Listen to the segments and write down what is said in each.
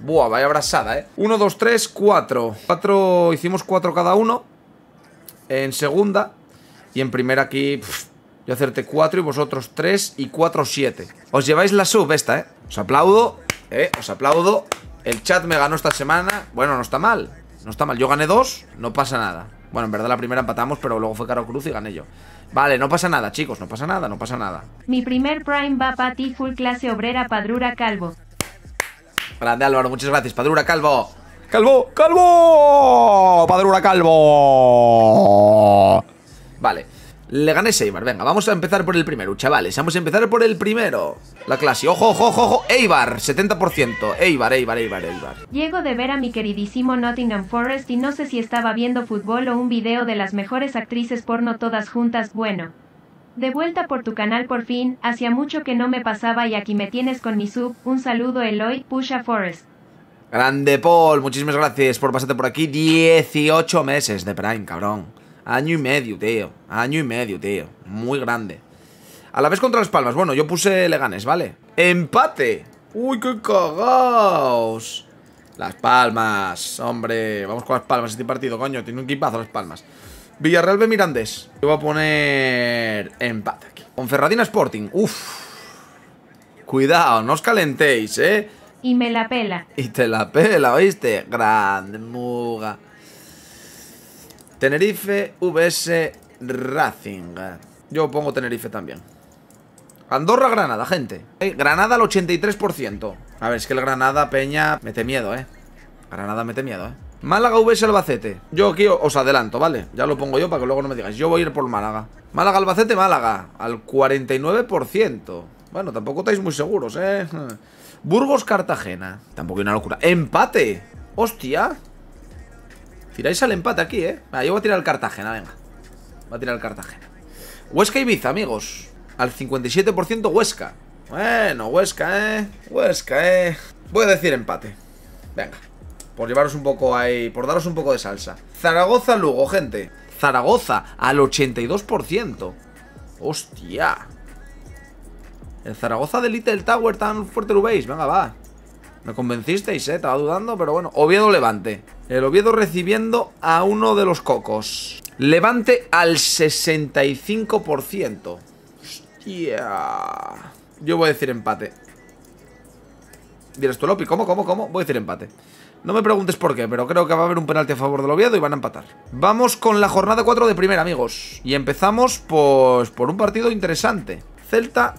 Buah, vaya abrasada, ¿eh? 1, 2, 3, 4. 4, hicimos 4 cada uno. En segunda. Y en primera aquí, yo acerté 4 y vosotros 3 y 4, 7. Os lleváis la sub esta, ¿eh? Os aplaudo, ¿eh? Os aplaudo. El chat me ganó esta semana. Bueno, no está mal. No está mal. Yo gané 2, no pasa nada. Bueno, en verdad la primera empatamos, pero luego fue Caro Cruz y gané yo. Vale, no pasa nada, chicos, no pasa nada, no pasa nada. Mi primer Prime va para ti, full clase obrera, padrura, calvo. Grande Álvaro, muchas gracias. Padrura Calvo. Calvo, Calvo. Padrura Calvo. Vale. Le gané Eibar. Venga, vamos a empezar por el primero, chavales. Vamos a empezar por el primero. La clase. Ojo, ojo, ojo, ojo. Eibar, 70%. Eibar, Eibar, Eibar, Eibar. Llego de ver a mi queridísimo Nottingham Forest y no sé si estaba viendo fútbol o un video de las mejores actrices porno todas juntas. Bueno. De vuelta por tu canal por fin, hacía mucho que no me pasaba y aquí me tienes con mi sub. Un saludo Eloy, Pusha Forest. Grande Paul, muchísimas gracias por pasarte por aquí. 18 meses de Prime, cabrón. Año y medio, tío. Año y medio, tío. Muy grande. A la vez contra las palmas. Bueno, yo puse Leganes, ¿vale? ¡Empate! ¡Uy, qué cagaos! Las palmas, hombre. Vamos con las palmas este partido, coño. Tiene un equipazo las palmas. Villarreal B Mirandés. Yo voy a poner empate aquí. Ferradina Sporting. Uf. Cuidado, no os calentéis, ¿eh? Y me la pela. Y te la pela, ¿oíste? Grande, muga. Tenerife, VS, Racing. Yo pongo Tenerife también. Andorra, Granada, gente. Eh, Granada al 83%. A ver, es que el Granada, Peña, mete miedo, ¿eh? Granada mete miedo, ¿eh? Málaga vs Albacete. Yo aquí os adelanto, ¿vale? Ya lo pongo yo para que luego no me digáis. Yo voy a ir por Málaga. Málaga, Albacete, Málaga. Al 49%. Bueno, tampoco estáis muy seguros, ¿eh? Burgos, Cartagena. Tampoco hay una locura. ¡Empate! ¡Hostia! Tiráis al empate aquí, ¿eh? Venga, yo voy a tirar al Cartagena, venga. Voy a tirar al Cartagena. Huesca y Ibiza, amigos. Al 57% Huesca. Bueno, Huesca, ¿eh? Huesca, ¿eh? Voy a decir empate. Venga. Por llevaros un poco ahí, por daros un poco de salsa. Zaragoza-Lugo, gente. Zaragoza al 82%. Hostia. El Zaragoza de Little Tower tan fuerte lo veis. Venga, va. Me convencisteis, eh. Estaba dudando, pero bueno. Oviedo-Levante. El Oviedo recibiendo a uno de los cocos. Levante al 65%. Hostia. Yo voy a decir empate. Dirás tú, Lopi, ¿cómo, cómo, cómo? Voy a decir empate. No me preguntes por qué, pero creo que va a haber un penalti a favor del obviado y van a empatar. Vamos con la jornada 4 de primera, amigos. Y empezamos pues, por un partido interesante. Celta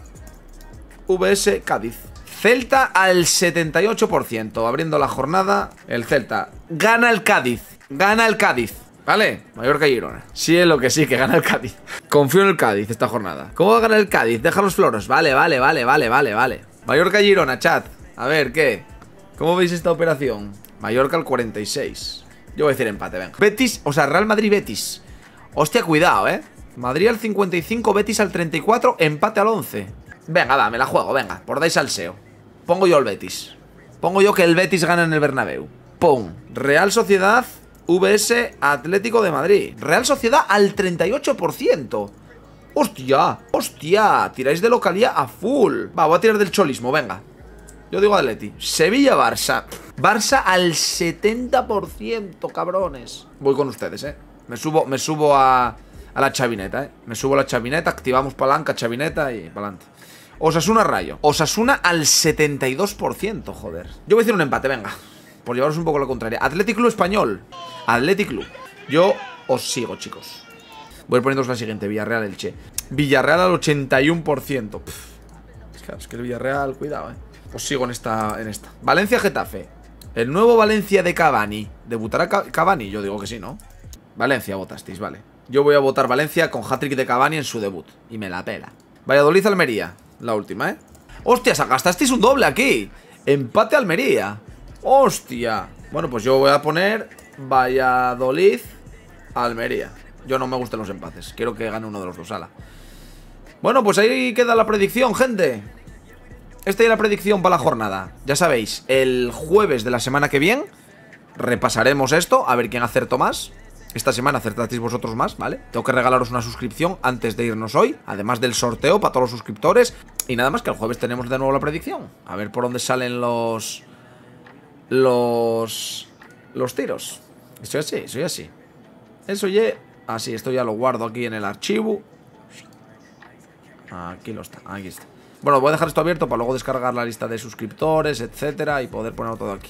VS Cádiz. Celta al 78%, abriendo la jornada. El Celta gana el Cádiz. Gana el Cádiz. ¿Vale? Mallorca y Girona. Sí es lo que sí, que gana el Cádiz. Confío en el Cádiz esta jornada. ¿Cómo va a ganar el Cádiz? Deja los floros. Vale, vale, vale, vale, vale, vale. Mallorca y Girona, chat. A ver, ¿qué? ¿Cómo veis esta operación? Mallorca al 46. Yo voy a decir empate, venga. Betis, o sea, Real Madrid-Betis. Hostia, cuidado, ¿eh? Madrid al 55, Betis al 34, empate al 11. Venga, va, me la juego, venga. Por dais al SEO. Pongo yo el Betis. Pongo yo que el Betis gana en el Bernabéu. Pum. Real Sociedad, VS Atlético de Madrid. Real Sociedad al 38%. Hostia, hostia, tiráis de localía a full Va, voy a tirar del cholismo, venga yo digo Atleti. Sevilla-Barça. Barça al 70%, cabrones. Voy con ustedes, eh. Me subo, me subo a, a la chavineta, eh. Me subo a la chavineta, activamos palanca, chavineta y pa'lante. Osasuna Rayo. Osasuna al 72%, joder. Yo voy a decir un empate, venga. Por llevaros un poco la contraria. Atlético Club Español. Athletic Club. Yo os sigo, chicos. Voy a poniéndoos la siguiente. Villarreal Elche. Villarreal al 81%. Es que el Villarreal, cuidado, eh. Os sigo en esta, en esta. Valencia-Getafe. El nuevo Valencia de Cavani. ¿Debutará Cavani? Yo digo que sí, ¿no? Valencia votasteis, vale. Yo voy a votar Valencia con hatrick de Cavani en su debut. Y me la pela. Valladolid-Almería. La última, ¿eh? ¡Hostias! Gastasteis un doble aquí. Empate Almería. ¡Hostia! Bueno, pues yo voy a poner Valladolid-Almería. Yo no me gustan los empates. Quiero que gane uno de los dos. Ala. Bueno, pues ahí queda la predicción, gente. Esta es la predicción para la jornada. Ya sabéis, el jueves de la semana que viene repasaremos esto, a ver quién acertó más. Esta semana acertasteis vosotros más, ¿vale? Tengo que regalaros una suscripción antes de irnos hoy, además del sorteo para todos los suscriptores. Y nada más que el jueves tenemos de nuevo la predicción. A ver por dónde salen los... Los... Los tiros. sí, así, soy así. Eso ya... Así, esto ya lo guardo aquí en el archivo. Aquí lo está, aquí está. Bueno, voy a dejar esto abierto para luego descargar la lista de suscriptores, etcétera, y poder ponerlo todo aquí.